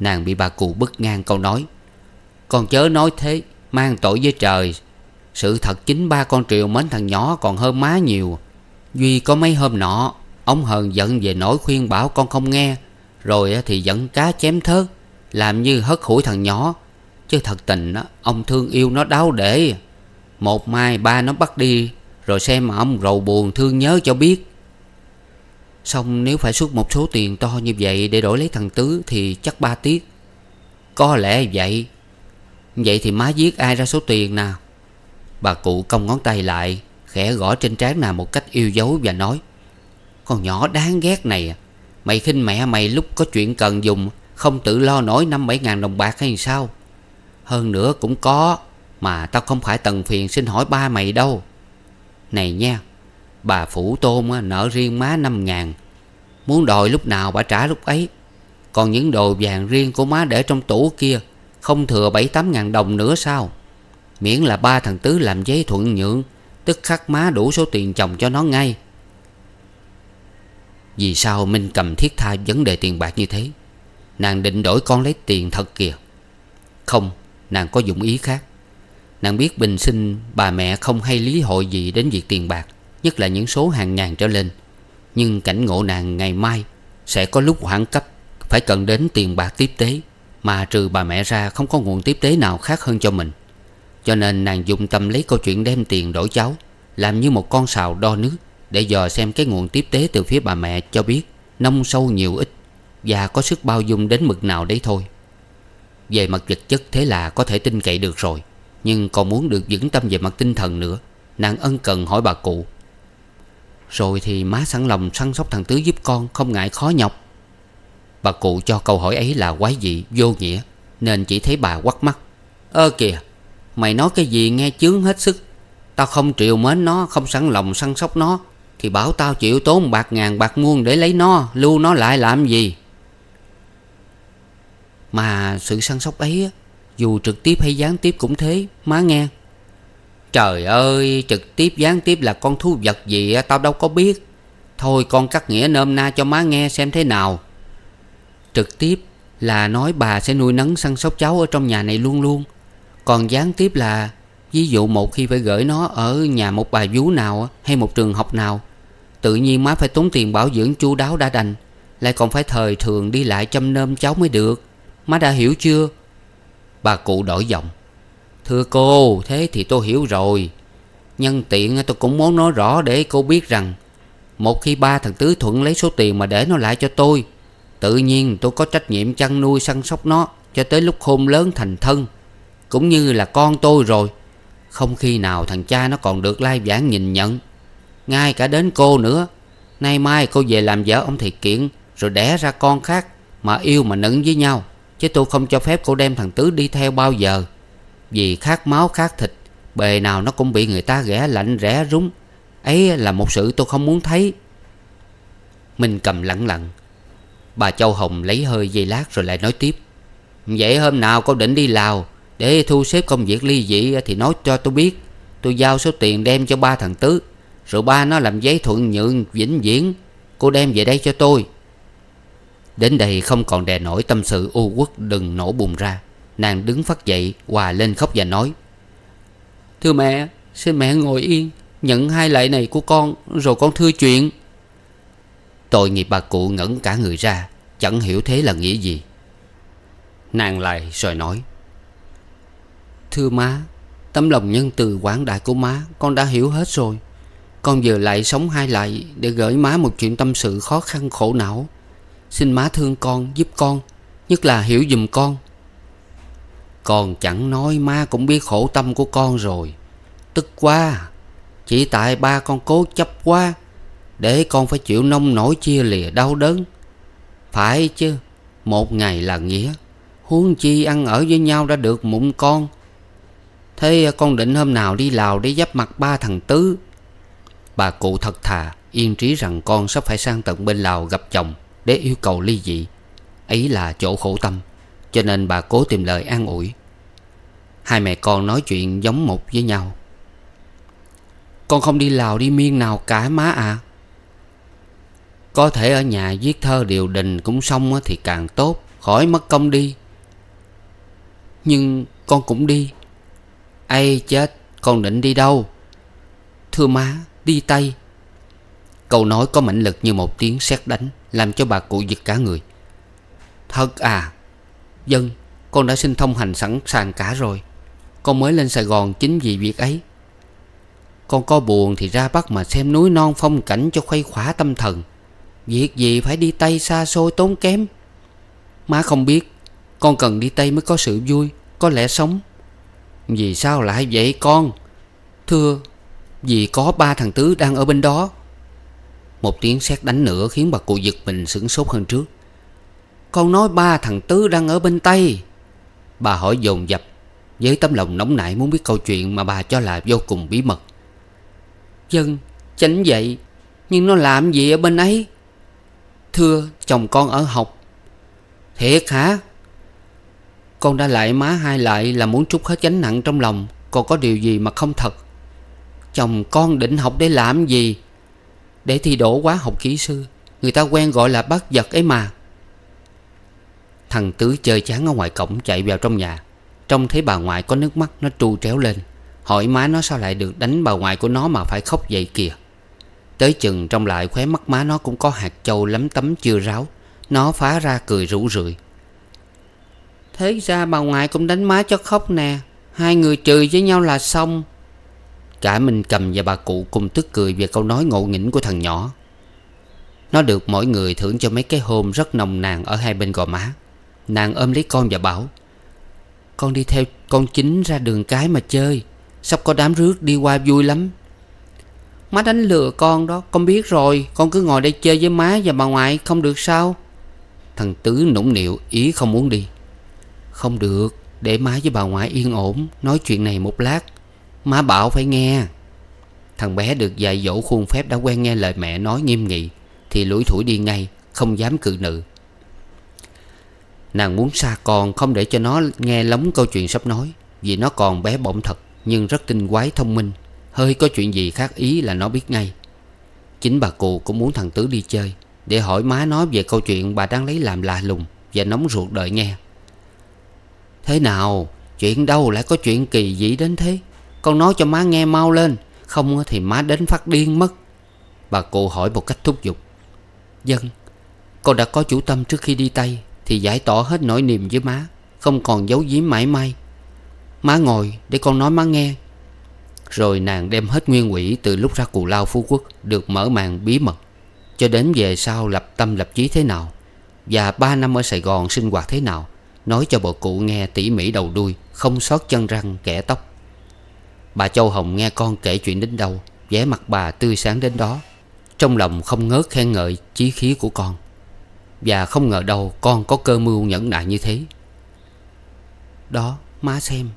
Nàng bị bà cụ bức ngang câu nói Con chớ nói thế Mang tội với trời Sự thật chính ba con Triều mến thằng nhỏ còn hơn má nhiều Duy có mấy hôm nọ Ông Hờn giận về nỗi khuyên bảo con không nghe Rồi thì dẫn cá chém thớt Làm như hất hủi thằng nhỏ Chứ thật tình Ông thương yêu nó đáo để Một mai ba nó bắt đi Rồi xem mà ông rầu buồn thương nhớ cho biết Xong nếu phải xuất một số tiền to như vậy Để đổi lấy thằng Tứ thì chắc ba tiếc Có lẽ vậy Vậy thì má viết ai ra số tiền nào Bà cụ cong ngón tay lại Khẽ gõ trên trán nào một cách yêu dấu và nói Con nhỏ đáng ghét này à. Mày khinh mẹ mày lúc có chuyện cần dùng Không tự lo nổi năm bảy ngàn đồng bạc hay sao Hơn nữa cũng có Mà tao không phải tần phiền xin hỏi ba mày đâu Này nha Bà Phủ Tôn nợ riêng má năm ngàn Muốn đòi lúc nào bà trả lúc ấy Còn những đồ vàng riêng của má để trong tủ kia Không thừa bảy tám ngàn đồng nữa sao Miễn là ba thằng Tứ làm giấy thuận nhượng Tức khắc má đủ số tiền chồng cho nó ngay Vì sao Minh cầm thiết tha vấn đề tiền bạc như thế Nàng định đổi con lấy tiền thật kìa Không Nàng có dụng ý khác Nàng biết bình sinh bà mẹ không hay lý hội gì đến việc tiền bạc Nhất là những số hàng ngàn trở lên Nhưng cảnh ngộ nàng ngày mai Sẽ có lúc hoảng cấp Phải cần đến tiền bạc tiếp tế Mà trừ bà mẹ ra không có nguồn tiếp tế nào khác hơn cho mình Cho nên nàng dùng tâm lấy câu chuyện đem tiền đổi cháu Làm như một con sào đo nước Để dò xem cái nguồn tiếp tế từ phía bà mẹ cho biết Nông sâu nhiều ít Và có sức bao dung đến mực nào đấy thôi Về mặt vật chất thế là có thể tin cậy được rồi Nhưng còn muốn được vững tâm về mặt tinh thần nữa Nàng ân cần hỏi bà cụ rồi thì má sẵn lòng săn sóc thằng Tứ giúp con Không ngại khó nhọc Bà cụ cho câu hỏi ấy là quái dị Vô nghĩa Nên chỉ thấy bà quắt mắt Ơ kìa Mày nói cái gì nghe chướng hết sức Tao không triều mến nó Không sẵn lòng săn sóc nó Thì bảo tao chịu tốn bạc ngàn bạc muôn để lấy nó Lưu nó lại làm gì Mà sự săn sóc ấy Dù trực tiếp hay gián tiếp cũng thế Má nghe Trời ơi trực tiếp gián tiếp là con thú vật gì tao đâu có biết Thôi con cắt nghĩa nôm na cho má nghe xem thế nào Trực tiếp là nói bà sẽ nuôi nấng săn sóc cháu ở trong nhà này luôn luôn Còn gián tiếp là Ví dụ một khi phải gửi nó ở nhà một bà vú nào hay một trường học nào Tự nhiên má phải tốn tiền bảo dưỡng chu đáo đã đành Lại còn phải thời thường đi lại chăm nôm cháu mới được Má đã hiểu chưa Bà cụ đổi giọng Thưa cô, thế thì tôi hiểu rồi. Nhân tiện tôi cũng muốn nói rõ để cô biết rằng một khi ba thằng Tứ Thuận lấy số tiền mà để nó lại cho tôi Tự nhiên tôi có trách nhiệm chăn nuôi săn sóc nó Cho tới lúc khôn lớn thành thân Cũng như là con tôi rồi Không khi nào thằng cha nó còn được lai vãng nhìn nhận Ngay cả đến cô nữa Nay mai cô về làm vợ ông thiệt kiện Rồi đẻ ra con khác Mà yêu mà nựng với nhau Chứ tôi không cho phép cô đem thằng Tứ đi theo bao giờ vì khát máu khát thịt Bề nào nó cũng bị người ta ghẻ lạnh rẽ rúng Ấy là một sự tôi không muốn thấy Minh cầm lặng lặng Bà Châu Hồng lấy hơi giây lát rồi lại nói tiếp Vậy hôm nào con định đi Lào Để thu xếp công việc ly dị thì nói cho tôi biết Tôi giao số tiền đem cho ba thằng Tứ Rồi ba nó làm giấy thuận nhượng vĩnh viễn Cô đem về đây cho tôi Đến đây không còn đè nổi tâm sự u quốc đừng nổ bùng ra Nàng đứng phát dậy Hòa lên khóc và nói Thưa mẹ Xin mẹ ngồi yên Nhận hai lại này của con Rồi con thưa chuyện Tội nghiệp bà cụ ngẩn cả người ra Chẳng hiểu thế là nghĩa gì Nàng lại rồi nói Thưa má Tấm lòng nhân từ quảng đại của má Con đã hiểu hết rồi Con giờ lại sống hai lại Để gửi má một chuyện tâm sự khó khăn khổ não Xin má thương con giúp con Nhất là hiểu dùm con còn chẳng nói má cũng biết khổ tâm của con rồi Tức quá Chỉ tại ba con cố chấp quá Để con phải chịu nông nổi chia lìa đau đớn Phải chứ Một ngày là nghĩa Huống chi ăn ở với nhau đã được mụn con Thế con định hôm nào đi Lào để giáp mặt ba thằng Tứ Bà cụ thật thà Yên trí rằng con sắp phải sang tận bên Lào gặp chồng Để yêu cầu ly dị Ấy là chỗ khổ tâm Cho nên bà cố tìm lời an ủi Hai mẹ con nói chuyện giống một với nhau Con không đi Lào đi miên nào cả má à Có thể ở nhà viết thơ điều đình cũng xong thì càng tốt Khỏi mất công đi Nhưng con cũng đi Ây chết con định đi đâu Thưa má đi Tây Câu nói có mãnh lực như một tiếng sét đánh Làm cho bà cụ giật cả người Thật à Dân con đã xin thông hành sẵn sàng cả rồi con mới lên Sài Gòn chính vì việc ấy Con có buồn thì ra Bắc mà xem núi non phong cảnh cho khuây khỏa tâm thần Việc gì phải đi Tây xa xôi tốn kém Má không biết Con cần đi Tây mới có sự vui Có lẽ sống Vì sao lại vậy con Thưa Vì có ba thằng tứ đang ở bên đó Một tiếng sét đánh nữa khiến bà cụ giật mình sửng sốt hơn trước Con nói ba thằng tứ đang ở bên Tây Bà hỏi dồn dập với tấm lòng nóng nảy muốn biết câu chuyện Mà bà cho là vô cùng bí mật Dân tránh vậy Nhưng nó làm gì ở bên ấy Thưa chồng con ở học Thiệt hả Con đã lại má hai lại Là muốn trút hết gánh nặng trong lòng Còn có điều gì mà không thật Chồng con định học để làm gì Để thi đổ quá học kỹ sư Người ta quen gọi là bác vật ấy mà Thằng Tứ chơi chán ở ngoài cổng chạy vào trong nhà Trông thấy bà ngoại có nước mắt Nó tru tréo lên Hỏi má nó sao lại được đánh bà ngoại của nó Mà phải khóc vậy kìa Tới chừng trong lại khóe mắt má nó cũng có hạt châu lấm tấm chưa ráo Nó phá ra cười rủ rượi Thế ra bà ngoại cũng đánh má cho khóc nè Hai người trừ với nhau là xong Cả mình cầm và bà cụ cùng tức cười về câu nói ngộ nghĩnh của thằng nhỏ Nó được mỗi người thưởng cho mấy cái hôn rất nồng nàn ở hai bên gò má Nàng ôm lấy con và bảo con đi theo con chính ra đường cái mà chơi Sắp có đám rước đi qua vui lắm Má đánh lừa con đó Con biết rồi Con cứ ngồi đây chơi với má và bà ngoại Không được sao Thằng Tứ nũng nịu ý không muốn đi Không được Để má với bà ngoại yên ổn Nói chuyện này một lát Má bảo phải nghe Thằng bé được dạy dỗ khuôn phép đã quen nghe lời mẹ nói nghiêm nghị Thì lủi thủi đi ngay Không dám cự nự. Nàng muốn xa con không để cho nó nghe lóng câu chuyện sắp nói Vì nó còn bé bỏng thật Nhưng rất tinh quái thông minh Hơi có chuyện gì khác ý là nó biết ngay Chính bà cụ cũng muốn thằng Tứ đi chơi Để hỏi má nó về câu chuyện bà đang lấy làm lạ lùng Và nóng ruột đợi nghe Thế nào Chuyện đâu lại có chuyện kỳ dị đến thế Con nói cho má nghe mau lên Không thì má đến phát điên mất Bà cụ hỏi một cách thúc giục Dân Con đã có chủ tâm trước khi đi Tây thì giải tỏ hết nỗi niềm với má Không còn giấu giếm mãi may Má ngồi để con nói má nghe Rồi nàng đem hết nguyên quỷ Từ lúc ra cù lao phú quốc Được mở màn bí mật Cho đến về sau lập tâm lập chí thế nào Và ba năm ở Sài Gòn sinh hoạt thế nào Nói cho bà cụ nghe tỉ mỉ đầu đuôi Không sót chân răng kẻ tóc Bà Châu Hồng nghe con kể chuyện đến đâu vẻ mặt bà tươi sáng đến đó Trong lòng không ngớt khen ngợi chí khí của con và không ngờ đâu con có cơ mưu nhẫn nại như thế Đó má xem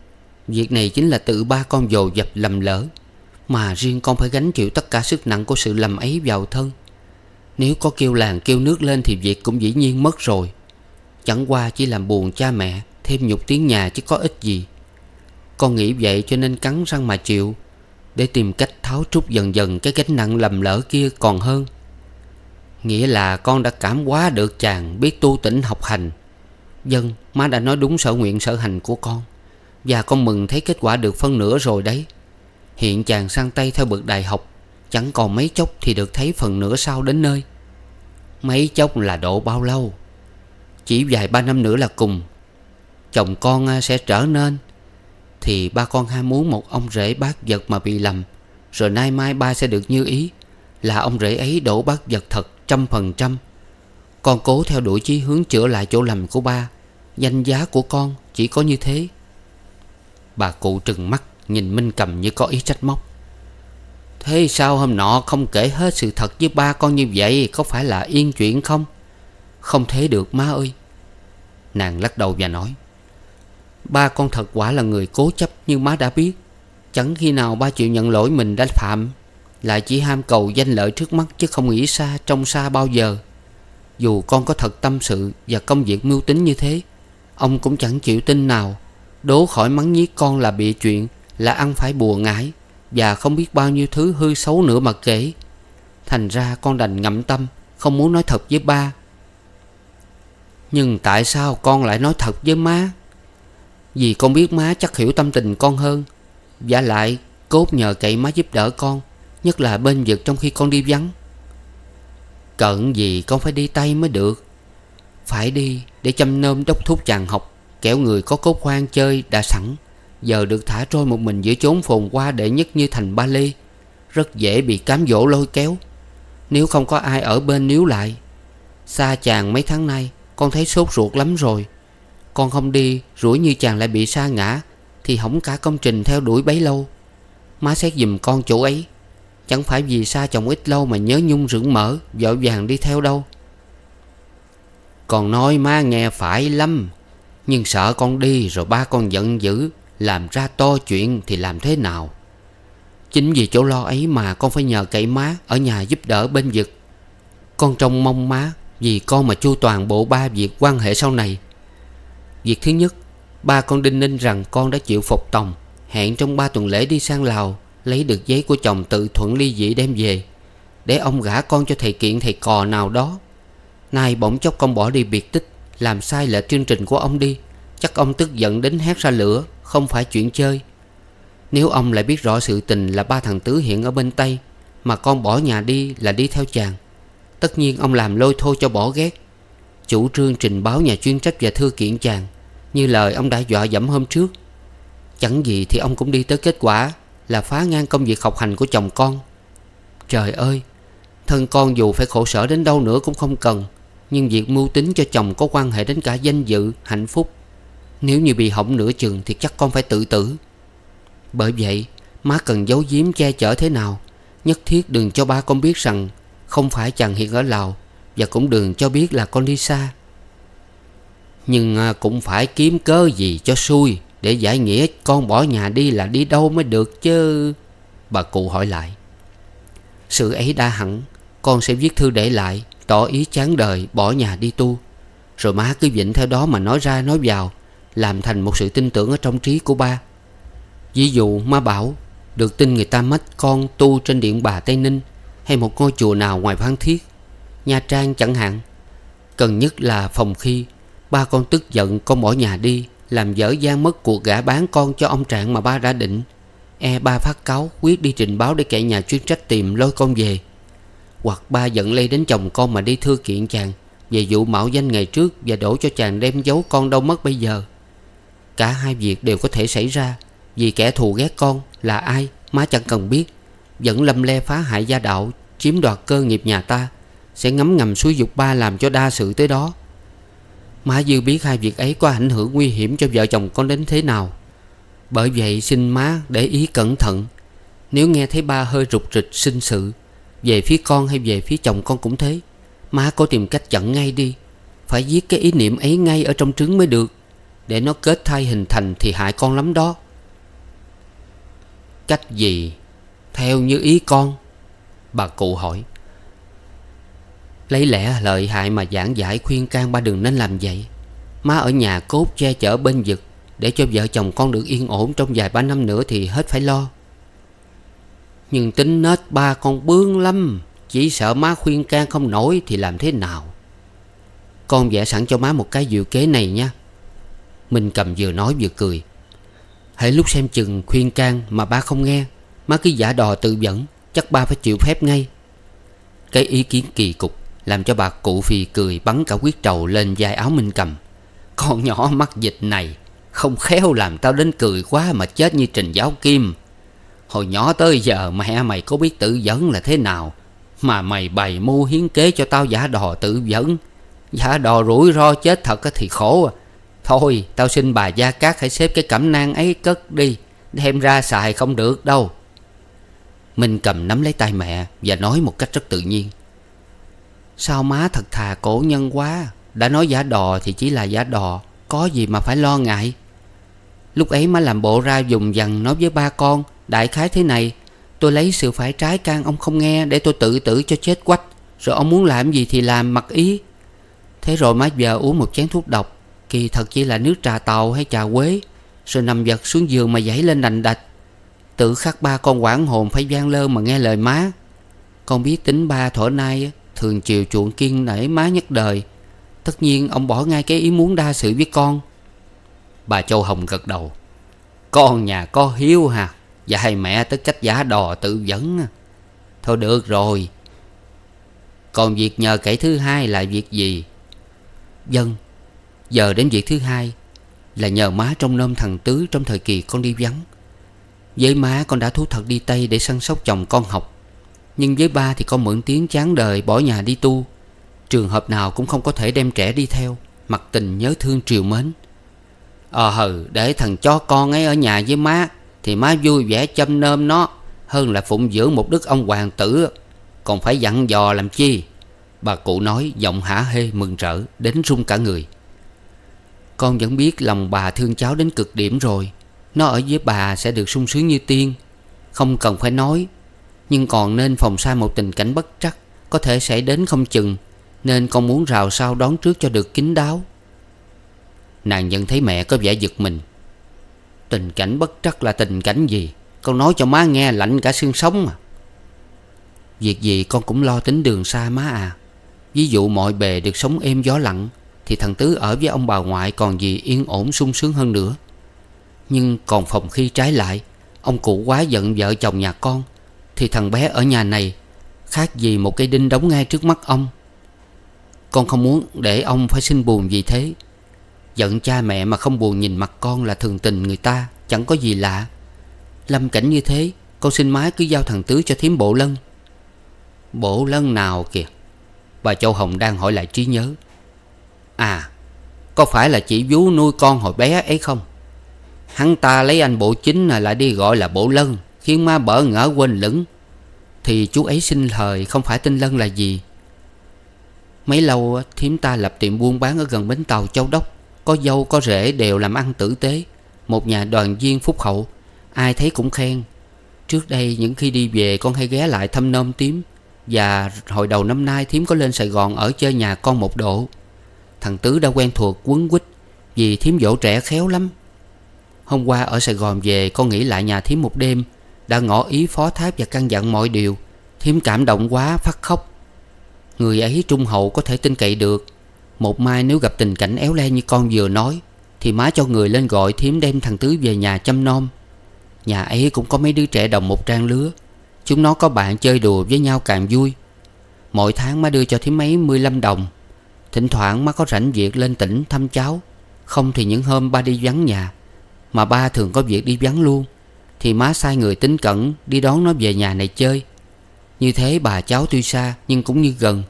Việc này chính là tự ba con dồ dập lầm lỡ Mà riêng con phải gánh chịu tất cả sức nặng của sự lầm ấy vào thân Nếu có kêu làng kêu nước lên thì việc cũng dĩ nhiên mất rồi Chẳng qua chỉ làm buồn cha mẹ Thêm nhục tiếng nhà chứ có ích gì Con nghĩ vậy cho nên cắn răng mà chịu Để tìm cách tháo trút dần dần cái gánh nặng lầm lỡ kia còn hơn Nghĩa là con đã cảm hóa được chàng biết tu tỉnh học hành Dân má đã nói đúng sở nguyện sở hành của con Và con mừng thấy kết quả được phân nửa rồi đấy Hiện chàng sang tay theo bậc đại học Chẳng còn mấy chốc thì được thấy phần nửa sau đến nơi Mấy chốc là độ bao lâu Chỉ vài ba năm nữa là cùng Chồng con à, sẽ trở nên Thì ba con ham muốn một ông rể bác vật mà bị lầm Rồi nay mai ba sẽ được như ý Là ông rể ấy đổ bác vật thật trăm phần trăm Con cố theo đuổi chí hướng chữa lại chỗ lầm của ba Danh giá của con chỉ có như thế Bà cụ trừng mắt Nhìn Minh Cầm như có ý trách móc Thế sao hôm nọ không kể hết sự thật với ba con như vậy Có phải là yên chuyện không Không thế được má ơi Nàng lắc đầu và nói Ba con thật quả là người cố chấp như má đã biết Chẳng khi nào ba chịu nhận lỗi mình đã phạm lại chỉ ham cầu danh lợi trước mắt chứ không nghĩ xa trong xa bao giờ dù con có thật tâm sự và công việc mưu tính như thế ông cũng chẳng chịu tin nào đố khỏi mắng nhiếc con là bịa chuyện là ăn phải bùa ngải và không biết bao nhiêu thứ hư xấu nữa mà kể thành ra con đành ngậm tâm không muốn nói thật với ba nhưng tại sao con lại nói thật với má vì con biết má chắc hiểu tâm tình con hơn vả lại cốt nhờ cậy má giúp đỡ con Nhất là bên vực trong khi con đi vắng Cận gì con phải đi tay mới được Phải đi để chăm nôm đốc thúc chàng học Kẻo người có cốt khoan chơi đã sẵn Giờ được thả trôi một mình giữa chốn phồn qua đệ nhất như thành ba lê Rất dễ bị cám dỗ lôi kéo Nếu không có ai ở bên níu lại Xa chàng mấy tháng nay Con thấy sốt ruột lắm rồi Con không đi rủi như chàng lại bị sa ngã Thì hỏng cả công trình theo đuổi bấy lâu Má xét giùm con chỗ ấy Chẳng phải vì xa chồng ít lâu mà nhớ nhung rưỡng mở Vội vàng đi theo đâu Còn nói má nghe phải lắm Nhưng sợ con đi rồi ba con giận dữ Làm ra to chuyện thì làm thế nào Chính vì chỗ lo ấy mà con phải nhờ cậy má Ở nhà giúp đỡ bên vực Con trông mong má Vì con mà chu toàn bộ ba việc quan hệ sau này Việc thứ nhất Ba con đinh ninh rằng con đã chịu phục tòng Hẹn trong ba tuần lễ đi sang Lào Lấy được giấy của chồng tự thuận ly dị đem về Để ông gả con cho thầy kiện thầy cò nào đó Nay bỗng chốc con bỏ đi biệt tích Làm sai lệch chương trình của ông đi Chắc ông tức giận đến hét ra lửa Không phải chuyện chơi Nếu ông lại biết rõ sự tình là ba thằng Tứ hiện ở bên Tây Mà con bỏ nhà đi là đi theo chàng Tất nhiên ông làm lôi thôi cho bỏ ghét Chủ trương trình báo nhà chuyên trách và thư kiện chàng Như lời ông đã dọa dẫm hôm trước Chẳng gì thì ông cũng đi tới kết quả là phá ngang công việc học hành của chồng con Trời ơi Thân con dù phải khổ sở đến đâu nữa cũng không cần Nhưng việc mưu tính cho chồng có quan hệ đến cả danh dự, hạnh phúc Nếu như bị hỏng nửa chừng thì chắc con phải tự tử Bởi vậy Má cần giấu giếm che chở thế nào Nhất thiết đừng cho ba con biết rằng Không phải chàng hiện ở Lào Và cũng đừng cho biết là con đi xa Nhưng à, cũng phải kiếm cớ gì cho xui để giải nghĩa con bỏ nhà đi là đi đâu mới được chứ Bà cụ hỏi lại Sự ấy đã hẳn Con sẽ viết thư để lại Tỏ ý chán đời bỏ nhà đi tu Rồi má cứ vịnh theo đó mà nói ra nói vào Làm thành một sự tin tưởng ở trong trí của ba Ví dụ má bảo Được tin người ta mất con tu trên điện bà Tây Ninh Hay một ngôi chùa nào ngoài Phan Thiết Nha Trang chẳng hạn Cần nhất là phòng khi Ba con tức giận con bỏ nhà đi làm dở dang mất cuộc gã bán con cho ông Trạng mà ba đã định E ba phát cáo quyết đi trình báo để kẻ nhà chuyên trách tìm lôi con về Hoặc ba dẫn lây đến chồng con mà đi thư kiện chàng Về vụ mạo danh ngày trước và đổ cho chàng đem giấu con đâu mất bây giờ Cả hai việc đều có thể xảy ra Vì kẻ thù ghét con là ai má chẳng cần biết Vẫn lâm le phá hại gia đạo Chiếm đoạt cơ nghiệp nhà ta Sẽ ngấm ngầm xúi dục ba làm cho đa sự tới đó má Dư biết hai việc ấy có ảnh hưởng nguy hiểm cho vợ chồng con đến thế nào Bởi vậy xin má để ý cẩn thận Nếu nghe thấy ba hơi rụt rịch sinh sự Về phía con hay về phía chồng con cũng thế Má có tìm cách chặn ngay đi Phải giết cái ý niệm ấy ngay ở trong trứng mới được Để nó kết thai hình thành thì hại con lắm đó Cách gì? Theo như ý con Bà cụ hỏi Lấy lẽ lợi hại mà giảng giải khuyên can ba đừng nên làm vậy Má ở nhà cốt che chở bên vực Để cho vợ chồng con được yên ổn trong vài ba năm nữa thì hết phải lo Nhưng tính nết ba con bướng lắm Chỉ sợ má khuyên can không nổi thì làm thế nào Con vẽ sẵn cho má một cái dự kế này nha Mình cầm vừa nói vừa cười Hãy lúc xem chừng khuyên can mà ba không nghe Má cứ giả đò tự dẫn Chắc ba phải chịu phép ngay Cái ý kiến kỳ cục làm cho bà cụ phì cười bắn cả quyết trầu lên vai áo Minh Cầm Con nhỏ mắc dịch này Không khéo làm tao đến cười quá mà chết như trình giáo kim Hồi nhỏ tới giờ mẹ mày có biết tự dẫn là thế nào Mà mày bày mưu hiến kế cho tao giả đò tự dẫn Giả đò rủi ro chết thật thì khổ à Thôi tao xin bà Gia Cát hãy xếp cái cẩm nang ấy cất đi Đem ra xài không được đâu Minh cầm nắm lấy tay mẹ Và nói một cách rất tự nhiên Sao má thật thà cổ nhân quá Đã nói giả đò thì chỉ là giả đò Có gì mà phải lo ngại Lúc ấy má làm bộ ra dùng dằn nói với ba con Đại khái thế này Tôi lấy sự phải trái can ông không nghe Để tôi tự tử cho chết quách Rồi ông muốn làm gì thì làm mặc ý Thế rồi má giờ uống một chén thuốc độc Kỳ thật chỉ là nước trà tàu hay trà quế Rồi nằm giật xuống giường mà dãy lên đành đạch Tự khắc ba con quảng hồn phải gian lơ mà nghe lời má Con biết tính ba thổ nay Thường chiều chuộng kiên nể má nhất đời Tất nhiên ông bỏ ngay cái ý muốn đa sự với con Bà Châu Hồng gật đầu Con nhà có hiếu hà Dạ hay mẹ tức cách giả đò tự dẫn Thôi được rồi Còn việc nhờ kẻ thứ hai là việc gì Dân vâng. Giờ đến việc thứ hai Là nhờ má trong nôm thằng Tứ trong thời kỳ con đi vắng Với má con đã thú thật đi Tây để săn sóc chồng con học nhưng với ba thì con mượn tiếng chán đời bỏ nhà đi tu Trường hợp nào cũng không có thể đem trẻ đi theo Mặt tình nhớ thương triều mến Ờ hừ để thằng cho con ấy ở nhà với má Thì má vui vẻ chăm nôm nó Hơn là phụng dưỡng một đức ông hoàng tử Còn phải dặn dò làm chi Bà cụ nói giọng hả hê mừng rỡ Đến rung cả người Con vẫn biết lòng bà thương cháu đến cực điểm rồi Nó ở với bà sẽ được sung sướng như tiên Không cần phải nói nhưng còn nên phòng xa một tình cảnh bất trắc Có thể xảy đến không chừng Nên con muốn rào sao đón trước cho được kín đáo Nàng nhận thấy mẹ có vẻ giật mình Tình cảnh bất trắc là tình cảnh gì Con nói cho má nghe lạnh cả xương sống mà Việc gì con cũng lo tính đường xa má à Ví dụ mọi bề được sống êm gió lặng Thì thằng Tứ ở với ông bà ngoại còn gì yên ổn sung sướng hơn nữa Nhưng còn phòng khi trái lại Ông cụ quá giận vợ chồng nhà con thì thằng bé ở nhà này Khác gì một cây đinh đóng ngay trước mắt ông Con không muốn để ông phải sinh buồn vì thế Giận cha mẹ mà không buồn nhìn mặt con là thường tình người ta Chẳng có gì lạ Lâm cảnh như thế Con xin mái cứ giao thằng Tứ cho thím bộ lân Bộ lân nào kìa Bà Châu Hồng đang hỏi lại trí nhớ À Có phải là chị vú nuôi con hồi bé ấy không Hắn ta lấy anh bộ chính là lại đi gọi là bộ lân Khiến ma bỡ ngỡ quên lửng Thì chú ấy xin lời không phải tin lân là gì Mấy lâu thím ta lập tiệm buôn bán ở gần bến tàu Châu Đốc Có dâu có rể đều làm ăn tử tế Một nhà đoàn viên phúc hậu Ai thấy cũng khen Trước đây những khi đi về con hay ghé lại thăm nôm tím Và hồi đầu năm nay thím có lên Sài Gòn ở chơi nhà con một độ Thằng Tứ đã quen thuộc quấn quýt Vì thím dỗ trẻ khéo lắm Hôm qua ở Sài Gòn về con nghĩ lại nhà thím một đêm đã ngỏ ý phó thác và căn dặn mọi điều Thiếm cảm động quá phát khóc Người ấy trung hậu có thể tin cậy được Một mai nếu gặp tình cảnh éo le như con vừa nói Thì má cho người lên gọi Thiếm đem thằng Tứ về nhà chăm nom Nhà ấy cũng có mấy đứa trẻ đồng một trang lứa Chúng nó có bạn chơi đùa với nhau càng vui Mỗi tháng má đưa cho Thiếm mấy lăm đồng Thỉnh thoảng má có rảnh việc lên tỉnh thăm cháu Không thì những hôm ba đi vắng nhà Mà ba thường có việc đi vắng luôn thì má sai người tính cẩn Đi đón nó về nhà này chơi Như thế bà cháu tuy xa nhưng cũng như gần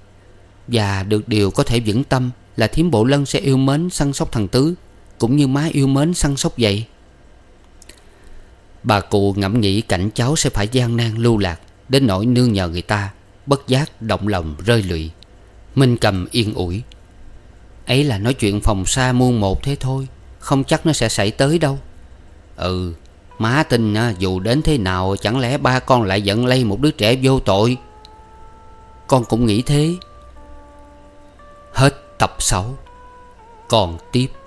Và được điều có thể vững tâm Là thiếm bộ lân sẽ yêu mến săn sóc thằng Tứ Cũng như má yêu mến săn sóc vậy Bà cụ ngẫm nghĩ cảnh cháu sẽ phải gian nan lưu lạc Đến nỗi nương nhờ người ta Bất giác động lòng rơi lụy Minh cầm yên ủi Ấy là nói chuyện phòng xa muôn một thế thôi Không chắc nó sẽ xảy tới đâu Ừ Má tin à, dù đến thế nào chẳng lẽ ba con lại giận lây một đứa trẻ vô tội Con cũng nghĩ thế Hết tập 6 Còn tiếp